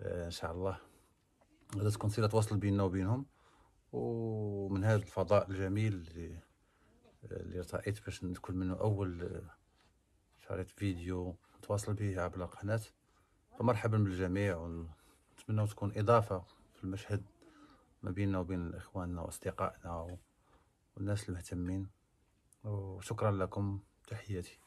آه، ان شاء الله غادا تكون صله تواصل بيننا وبينهم ومن هذا الفضاء الجميل اللي اللي ارتأيت باش نكون منه اول آه، شريط فيديو نتواصل به عبر القناه فمرحبا بالجميع ونتمنى تكون اضافه في المشهد ما بيننا وبين اخواننا واصدقائنا والناس المهتمين وشكرا لكم تحياتي